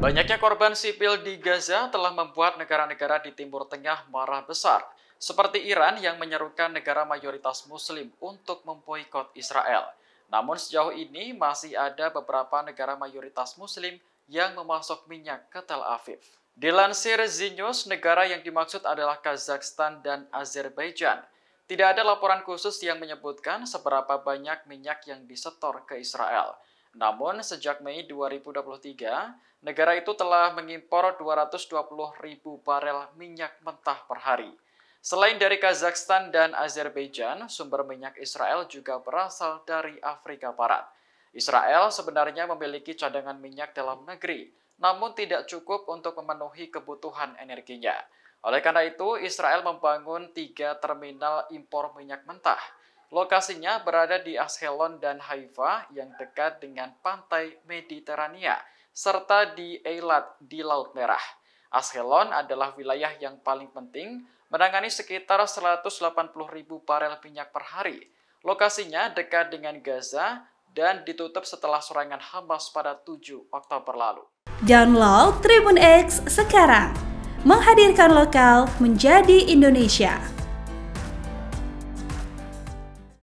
Banyaknya korban sipil di Gaza telah membuat negara-negara di Timur Tengah marah besar, seperti Iran yang menyerukan negara mayoritas muslim untuk memboikot Israel. Namun sejauh ini masih ada beberapa negara mayoritas muslim yang memasok minyak ke Tel Aviv. Dilansir Zinews, negara yang dimaksud adalah Kazakhstan dan Azerbaijan. Tidak ada laporan khusus yang menyebutkan seberapa banyak minyak yang disetor ke Israel. Namun, sejak Mei 2023, negara itu telah mengimpor 220 ribu barel minyak mentah per hari. Selain dari Kazakhstan dan Azerbaijan, sumber minyak Israel juga berasal dari Afrika Barat. Israel sebenarnya memiliki cadangan minyak dalam negeri, namun tidak cukup untuk memenuhi kebutuhan energinya. Oleh karena itu, Israel membangun tiga terminal impor minyak mentah – Lokasinya berada di Ashkelon dan Haifa yang dekat dengan pantai Mediterania, serta di Eilat di Laut Merah. Ashkelon adalah wilayah yang paling penting, menangani sekitar 180 ribu barel minyak per hari. Lokasinya dekat dengan Gaza dan ditutup setelah serangan Hamas pada 7 Oktober lalu. Download Tribun X sekarang, menghadirkan lokal menjadi Indonesia.